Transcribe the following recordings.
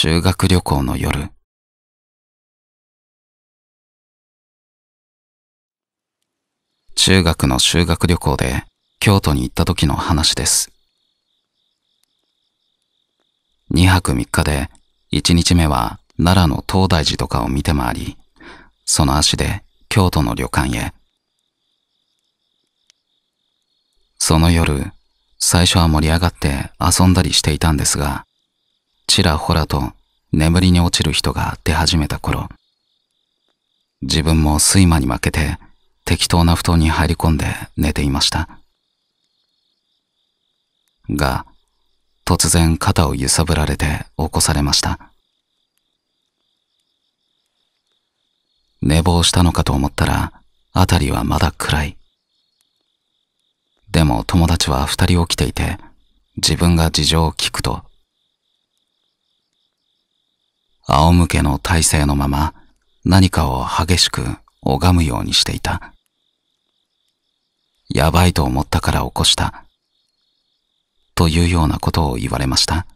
修学旅行の夜中学の修学旅行で京都に行った時の話です2泊3日で1日目は奈良の東大寺とかを見て回りその足で京都の旅館へその夜最初は盛り上がって遊んだりしていたんですがちらほらと眠りに落ちる人が出始めた頃、自分も睡魔に負けて適当な布団に入り込んで寝ていました。が、突然肩を揺さぶられて起こされました。寝坊したのかと思ったら、辺りはまだ暗い。でも友達は二人起きていて、自分が事情を聞くと、仰向けの体勢のまま何かを激しく拝むようにしていた。やばいと思ったから起こした。というようなことを言われました。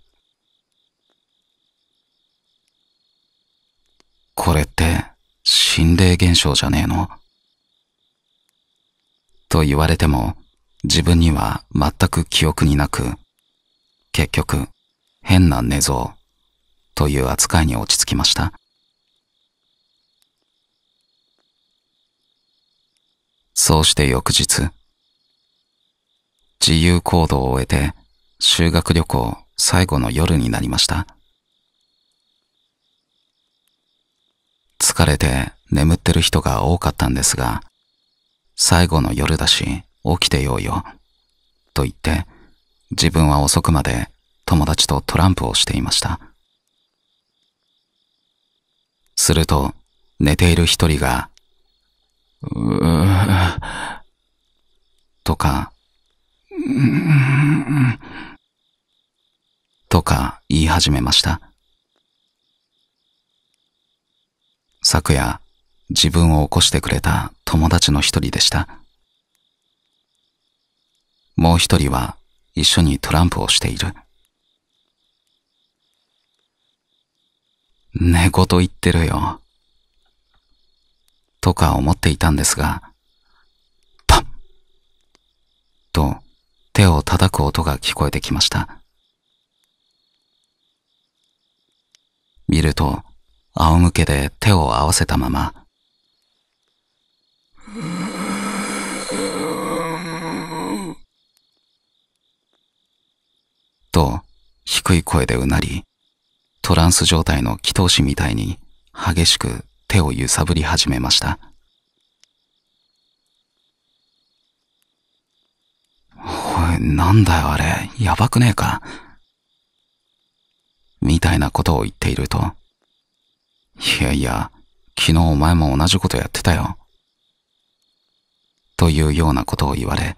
これって心霊現象じゃねえのと言われても自分には全く記憶になく結局変な寝相という扱いに落ち着きましたそうして翌日自由行動を終えて修学旅行最後の夜になりました疲れて眠ってる人が多かったんですが最後の夜だし起きてようよと言って自分は遅くまで友達とトランプをしていました。すると、寝ている一人が、うー、とか、とか言い始めました。昨夜、自分を起こしてくれた友達の一人でした。もう一人は一緒にトランプをしている。猫と言ってるよ。とか思っていたんですが、パンと手を叩く音が聞こえてきました。見ると、仰向けで手を合わせたまま、と、低い声でうなり、トランス状態の祈祷師みたいに激しく手を揺さぶり始めました。おい、なんだよあれ、やばくねえか。みたいなことを言っていると、いやいや、昨日お前も同じことやってたよ。というようなことを言われ、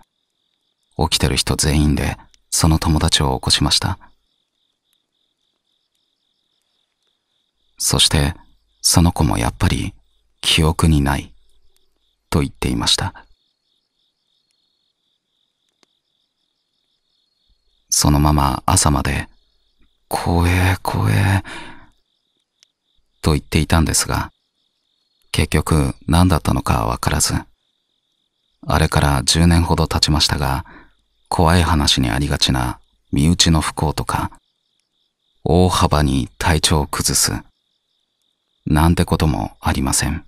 起きてる人全員でその友達を起こしました。そして、その子もやっぱり、記憶にない、と言っていました。そのまま朝まで、怖え怖え、と言っていたんですが、結局何だったのかわからず、あれから10年ほど経ちましたが、怖い話にありがちな身内の不幸とか、大幅に体調を崩すなんてこともありません。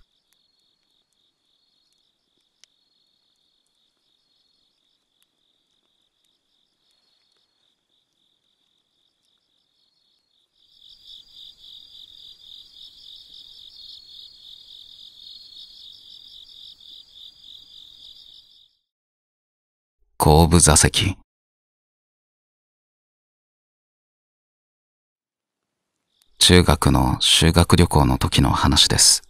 後部座席中学の修学旅行の時の話です。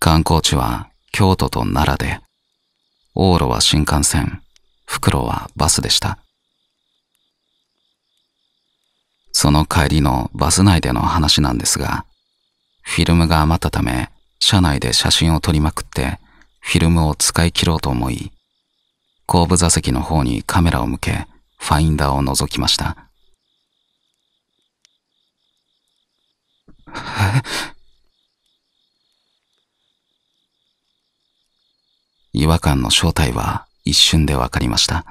観光地は京都と奈良で、往路は新幹線、袋はバスでした。その帰りのバス内での話なんですが、フィルムが余ったため、車内で写真を撮りまくって、フィルムを使い切ろうと思い、後部座席の方にカメラを向け、ファインダーを覗きました。違和感の正体は一瞬でわかりました。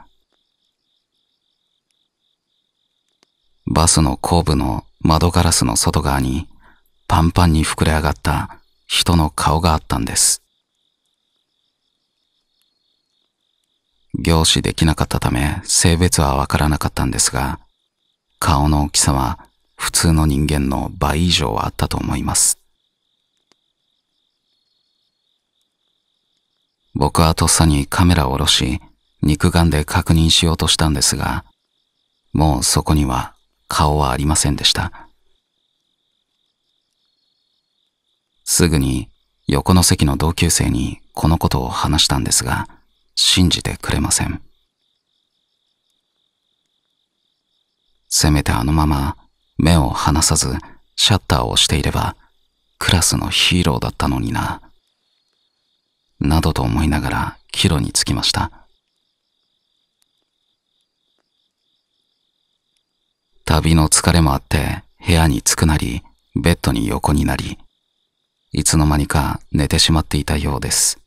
バスの後部の窓ガラスの外側にパンパンに膨れ上がった人の顔があったんです。凝視できなかったため性別はわからなかったんですが、顔の大きさは普通の人間の倍以上はあったと思います。僕はとっさにカメラを下ろし、肉眼で確認しようとしたんですが、もうそこには顔はありませんでした。すぐに横の席の同級生にこのことを話したんですが、信じてくれません。せめてあのまま目を離さずシャッターをしていれば、クラスのヒーローだったのにな。などと思いながら帰路に着きました。旅の疲れもあって部屋に着くなり、ベッドに横になり、いつの間にか寝てしまっていたようです。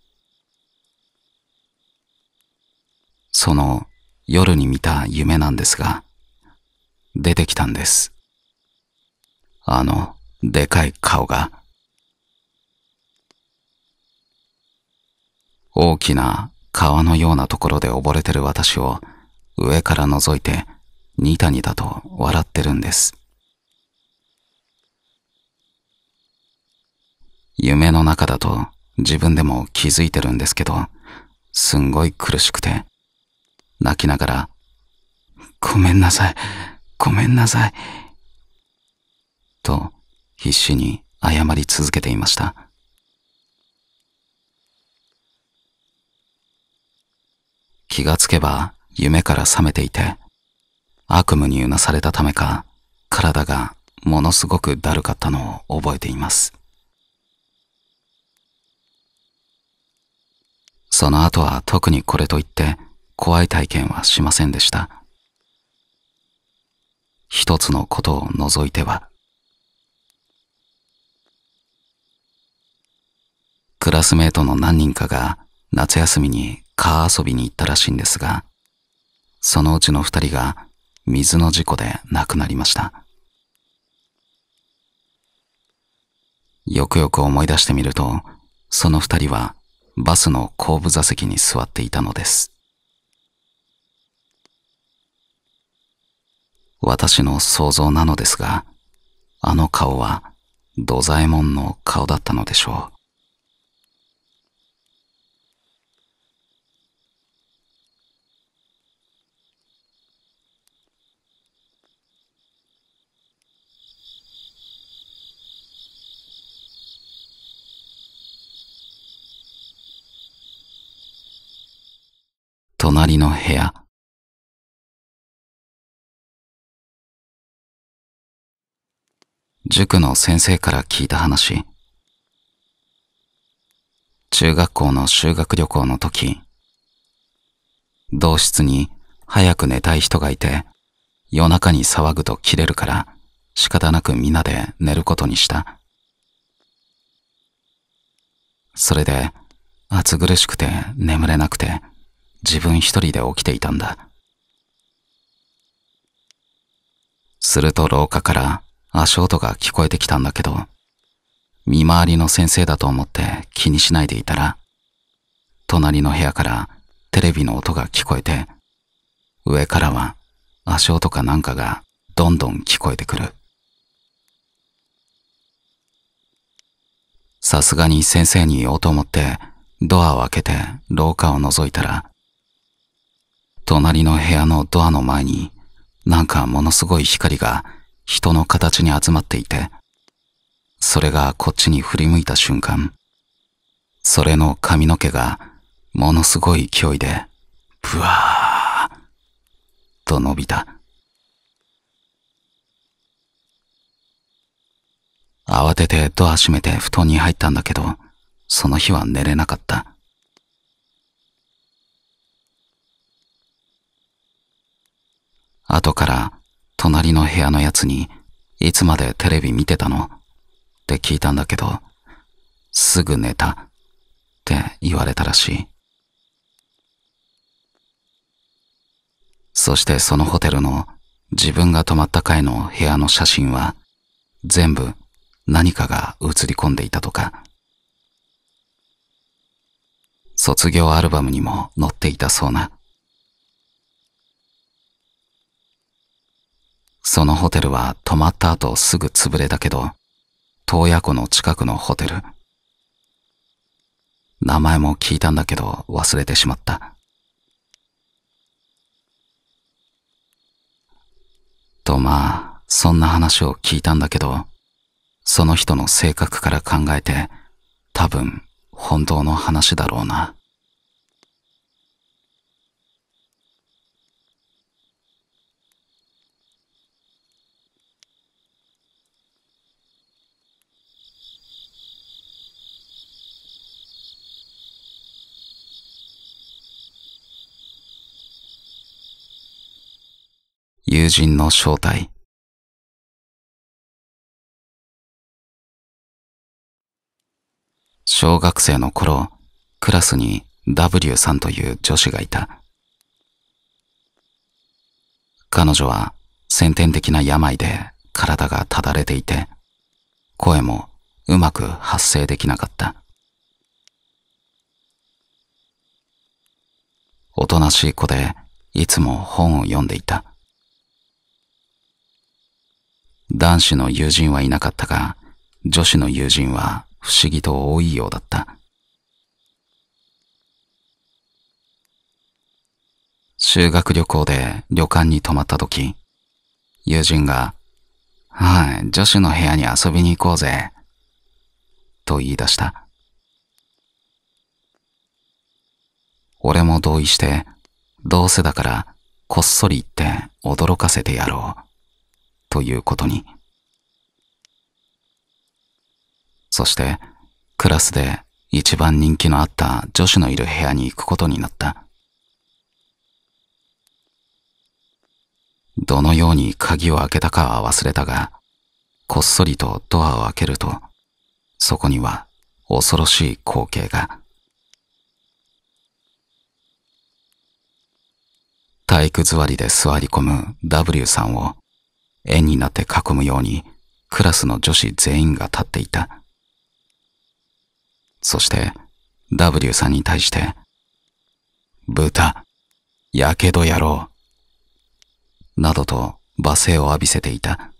その夜に見た夢なんですが、出てきたんです。あの、でかい顔が。大きな川のようなところで溺れてる私を上から覗いてニタニタと笑ってるんです。夢の中だと自分でも気づいてるんですけど、すんごい苦しくて、泣きながら、ごめんなさい、ごめんなさい、と必死に謝り続けていました。気がつけば夢から覚めていて、悪夢にうなされたためか、体がものすごくだるかったのを覚えています。その後は特にこれといって怖い体験はしませんでした。一つのことを除いては。クラスメートの何人かが夏休みに川遊びに行ったらしいんですが、そのうちの二人が水の事故で亡くなりました。よくよく思い出してみると、その二人はバスの後部座席に座っていたのです。私の想像なのですが、あの顔は土左衛門の顔だったのでしょう。隣の部屋塾の先生から聞いた話中学校の修学旅行の時同室に早く寝たい人がいて夜中に騒ぐと切れるから仕方なく皆で寝ることにしたそれで暑苦しくて眠れなくて自分一人で起きていたんだ。すると廊下から足音が聞こえてきたんだけど、見回りの先生だと思って気にしないでいたら、隣の部屋からテレビの音が聞こえて、上からは足音かなんかがどんどん聞こえてくる。さすがに先生に言おうと思ってドアを開けて廊下を覗いたら隣の部屋のドアの前に、なんかものすごい光が人の形に集まっていて、それがこっちに振り向いた瞬間、それの髪の毛がものすごい勢いで、ブワーと伸びた。慌ててドア閉めて布団に入ったんだけど、その日は寝れなかった。後から隣の部屋のやつにいつまでテレビ見てたのって聞いたんだけど、すぐ寝たって言われたらしい。そしてそのホテルの自分が泊まった階の部屋の写真は全部何かが写り込んでいたとか。卒業アルバムにも載っていたそうな。そのホテルは泊まった後すぐ潰れたけど、洞爺湖の近くのホテル。名前も聞いたんだけど忘れてしまった。とまあ、そんな話を聞いたんだけど、その人の性格から考えて、多分、本当の話だろうな。友人の正体。小学生の頃、クラスに W さんという女子がいた。彼女は先天的な病で体がただれていて、声もうまく発声できなかった。おとなしい子で、いつも本を読んでいた。男子の友人はいなかったが、女子の友人は不思議と多いようだった。修学旅行で旅館に泊まった時、友人が、はい、女子の部屋に遊びに行こうぜ、と言い出した。俺も同意して、どうせだから、こっそり行って驚かせてやろう。ということに。そして、クラスで一番人気のあった女子のいる部屋に行くことになった。どのように鍵を開けたかは忘れたが、こっそりとドアを開けると、そこには恐ろしい光景が。体育座りで座り込む W さんを円になって囲むようにクラスの女子全員が立っていた。そして W さんに対して、豚、やけどやろう、などと罵声を浴びせていた。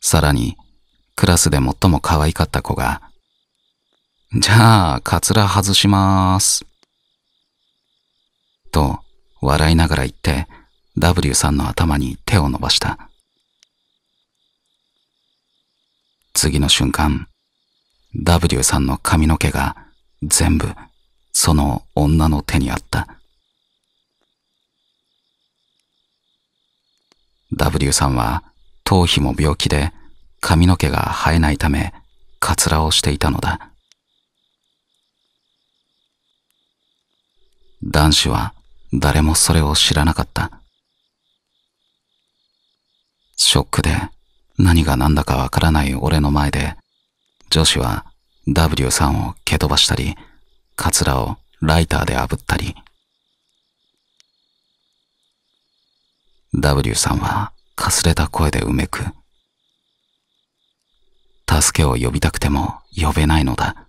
さらに、クラスで最も可愛かった子が、じゃあ、カツラ外しまーす。と、笑いながら言って W さんの頭に手を伸ばした。次の瞬間、W さんの髪の毛が全部その女の手にあった。W さんは頭皮も病気で髪の毛が生えないためカツラをしていたのだ。男子は誰もそれを知らなかった。ショックで何が何だかわからない俺の前で、女子は W さんを蹴飛ばしたり、カツラをライターで炙ったり、W さんはかすれた声でうめく。助けを呼びたくても呼べないのだ。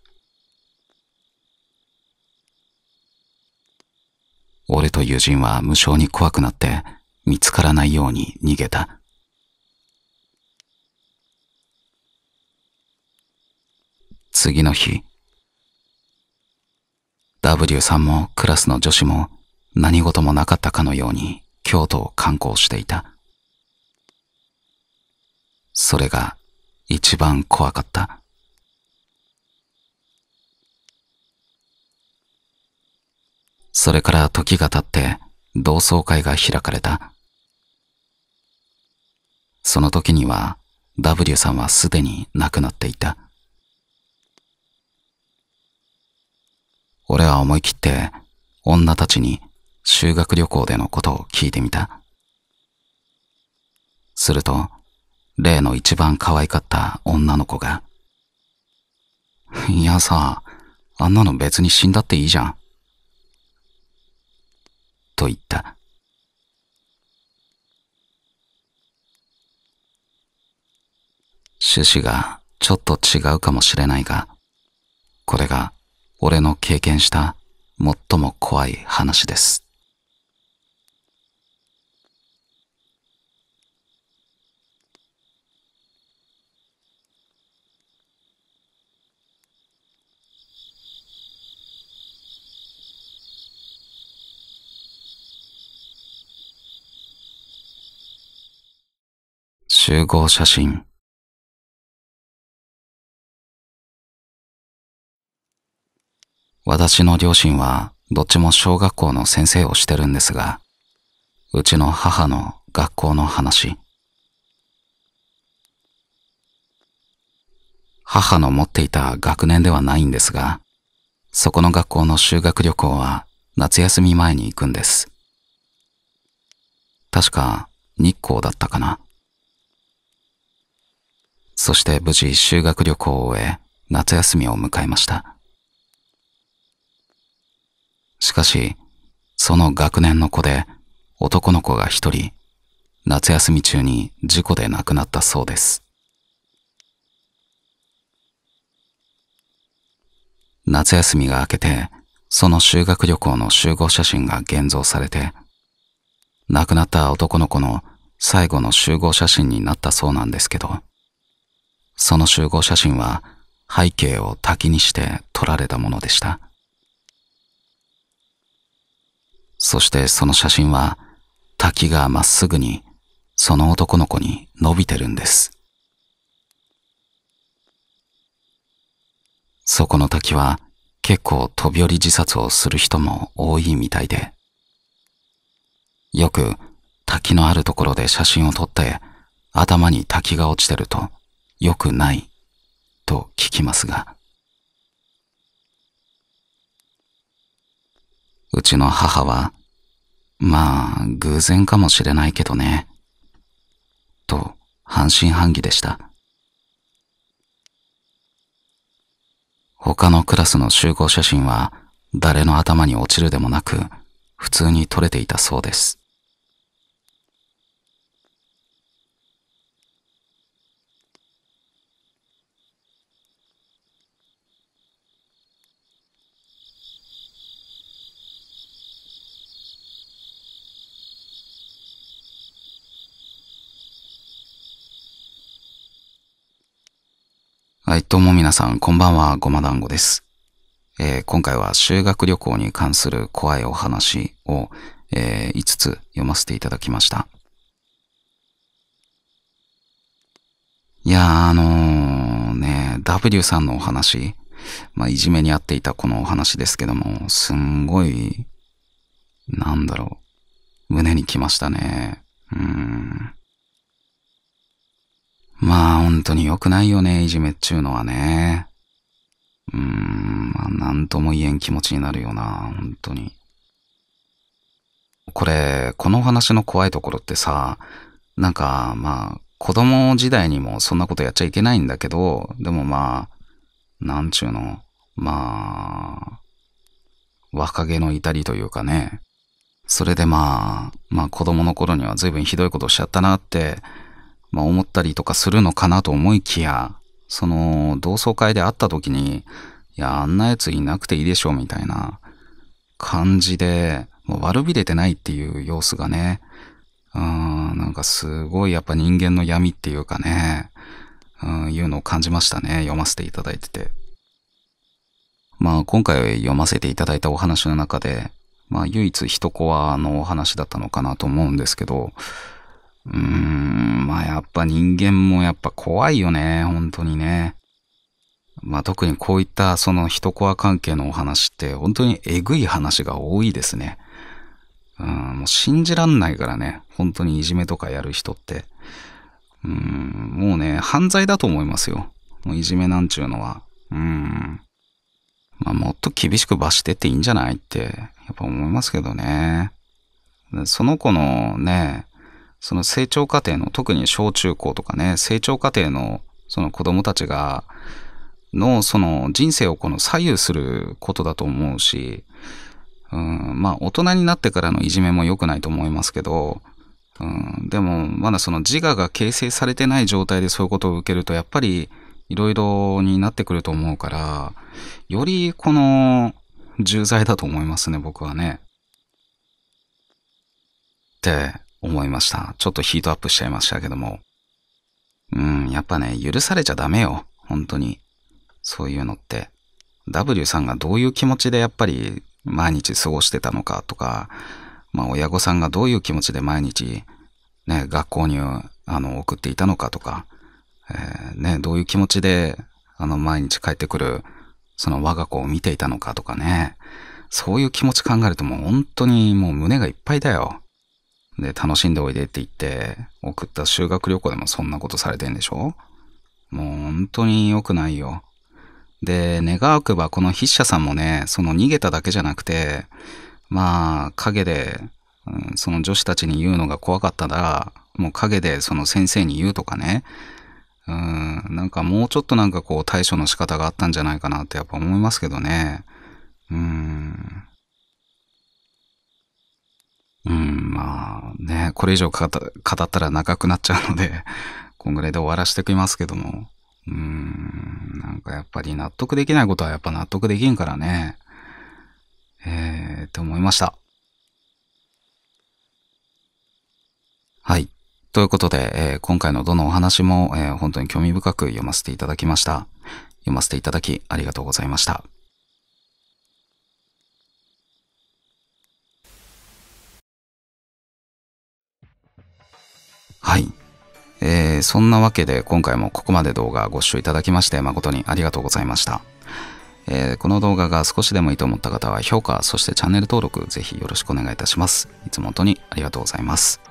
俺と友人は無性に怖くなって見つからないように逃げた。次の日、W さんもクラスの女子も何事もなかったかのように京都を観光していた。それが一番怖かった。それから時が経って同窓会が開かれた。その時には W さんはすでに亡くなっていた。俺は思い切って女たちに修学旅行でのことを聞いてみた。すると、例の一番可愛かった女の子が、いやさ、あんなの別に死んだっていいじゃん。と言った。趣旨がちょっと違うかもしれないが、これが俺の経験した最も怖い話です。集合写真。私の両親はどっちも小学校の先生をしてるんですが、うちの母の学校の話。母の持っていた学年ではないんですが、そこの学校の修学旅行は夏休み前に行くんです。確か日光だったかな。そして無事修学旅行を終え、夏休みを迎えました。しかし、その学年の子で男の子が一人、夏休み中に事故で亡くなったそうです。夏休みが明けて、その修学旅行の集合写真が現像されて、亡くなった男の子の最後の集合写真になったそうなんですけど、その集合写真は背景を滝にして撮られたものでした。そしてその写真は滝がまっすぐにその男の子に伸びてるんです。そこの滝は結構飛び降り自殺をする人も多いみたいで、よく滝のあるところで写真を撮って頭に滝が落ちてると良くないと聞きますが、うちの母は、まあ、偶然かもしれないけどね、と半信半疑でした。他のクラスの集合写真は誰の頭に落ちるでもなく普通に撮れていたそうです。どうも皆さん、こんばんは、ごま団子です。えー、今回は修学旅行に関する怖いお話を、えー、5つ読ませていただきました。いやあのー、ね、W さんのお話、まあ、いじめにあっていたこのお話ですけども、すんごい、なんだろう、胸にきましたね。うん。まあ本当に良くないよね、いじめっちゅうのはね。うーん、まあなんとも言えん気持ちになるよな、本当に。これ、この話の怖いところってさ、なんかまあ子供時代にもそんなことやっちゃいけないんだけど、でもまあ、なんちゅうの、まあ、若気の至りというかね。それでまあ、まあ子供の頃には随分ひどいことしちゃったなって、まあ、思ったりとかするのかなと思いきや、その、同窓会で会った時に、いや、あんな奴いなくていいでしょ、みたいな感じで、もう悪びれてないっていう様子がね、うん、なんかすごいやっぱ人間の闇っていうかね、うん、いうのを感じましたね、読ませていただいてて。まあ今回読ませていただいたお話の中で、まあ唯一一コアのお話だったのかなと思うんですけど、うーん、まあやっぱ人間もやっぱ怖いよね、本当にね。まあ特にこういったその人コア関係のお話って本当にえぐい話が多いですね。うん、もう信じらんないからね、本当にいじめとかやる人って。うん、もうね、犯罪だと思いますよ。もういじめなんちゅうのは。うん。まあもっと厳しく罰してっていいんじゃないって、やっぱ思いますけどね。その子のね、その成長過程の、特に小中高とかね、成長過程のその子供たちが、のその人生をこの左右することだと思うし、うん、まあ大人になってからのいじめも良くないと思いますけど、うん、でもまだその自我が形成されてない状態でそういうことを受けるとやっぱりいろいろになってくると思うから、よりこの重罪だと思いますね、僕はね。って思いました。ちょっとヒートアップしちゃいましたけども。うん、やっぱね、許されちゃダメよ。本当に。そういうのって。W さんがどういう気持ちでやっぱり毎日過ごしてたのかとか、まあ親御さんがどういう気持ちで毎日ね、学校にあの送っていたのかとか、えー、ね、どういう気持ちであの毎日帰ってくるその我が子を見ていたのかとかね、そういう気持ち考えるともう本当にもう胸がいっぱいだよ。で、楽しんでおいでって言って、送った修学旅行でもそんなことされてんでしょもう本当に良くないよ。で、願わくばこの筆者さんもね、その逃げただけじゃなくて、まあ、陰で、うん、その女子たちに言うのが怖かったら、もう陰でその先生に言うとかね、うん、なんかもうちょっとなんかこう対処の仕方があったんじゃないかなってやっぱ思いますけどね。うん。うん、まあね、これ以上語ったら長くなっちゃうので、こんぐらいで終わらせてきますけども。うーん、なんかやっぱり納得できないことはやっぱ納得できんからね。えー、って思いました。はい。ということで、えー、今回のどのお話も、えー、本当に興味深く読ませていただきました。読ませていただきありがとうございました。はい。えー、そんなわけで今回もここまで動画ご視聴いただきまして誠にありがとうございました。えー、この動画が少しでもいいと思った方は評価、そしてチャンネル登録ぜひよろしくお願いいたします。いつも本当にありがとうございます。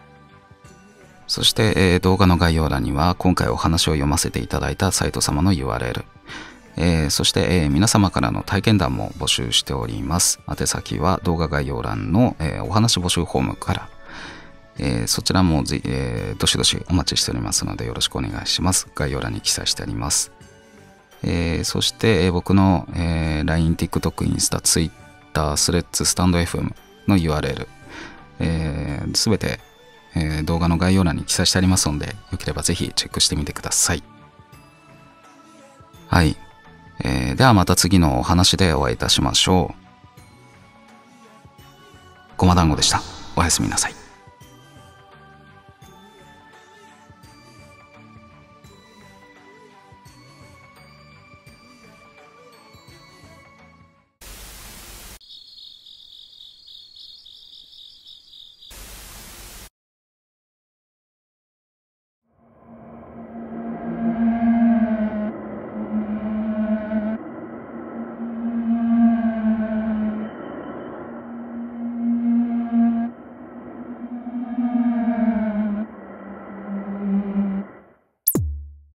そして、えー、動画の概要欄には今回お話を読ませていただいたサイト様の URL、えー、そして、えー、皆様からの体験談も募集しております。宛先は動画概要欄の、えお話募集フォームからえー、そちらもぜ、えー、どしどしお待ちしておりますのでよろしくお願いします。概要欄に記載してあります。えー、そして、えー、僕の、えー、LINE、TikTok、インスタ、Twitter、スレッズ、スタンド FM の URL、す、えー、べ、て、えー、動画の概要欄に記載してありますので、よければぜひチェックしてみてください。はい。えー、ではまた次のお話でお会いいたしましょう。ごま団子でした。おやすみなさい。